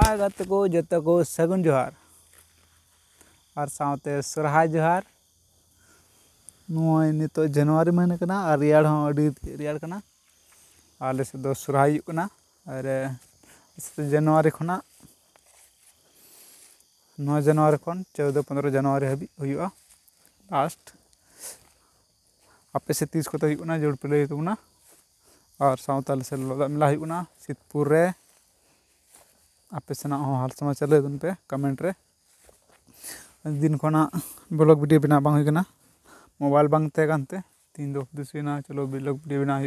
स्वागत को जो को सगुन जोहार और साथ सरहा जोहार नित जनवरी महीने का रिड़ कना आले से दो सरहा जनवरी खना जनवरी खन चौदह पंद्रह जनवरी हाब लास्ट आपे से तीस को तो जोड़ पे लैबना तो और साथ आलसे लोदा मेला शीतपुर आपे हाल समय चल पे कमेंट रे दिन खोना ब्लॉग वीडियो बना बांग मोबाइल बांग बांगे तीन दो दुसना चलो ब्लॉग वीडियो बना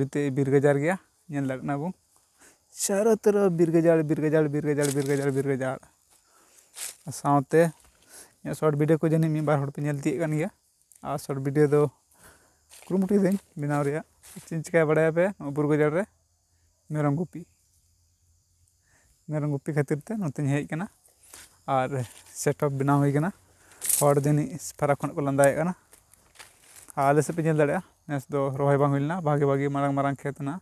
रीते बिरगजार गया लगना बू चारों तरफ बिरगजार बिरगजार बिरगजार बिरगजार बिरगजार साथ शर्ट वीडियो को जानी मे बारेलती है शर्ट वीडियो तो कुरुटी दें बनाव चे बड़ा पे बुरगजार मेरम गुपी मेरा गुपी खातिर हेकना और सेटअप बना होना हर दिन फरा खन को लादाएं आल सब दस दो रोहे बांग भागे भागे मांग मांग खेतना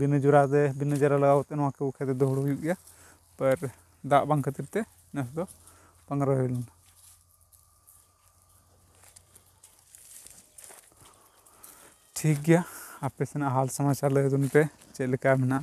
बिना जोरा बिना जरा लगाते खेत दौड़ पर दाग बा खातिर नस दो बांग ठीक गया आपे सेना हाल समाचार लगे पे चलना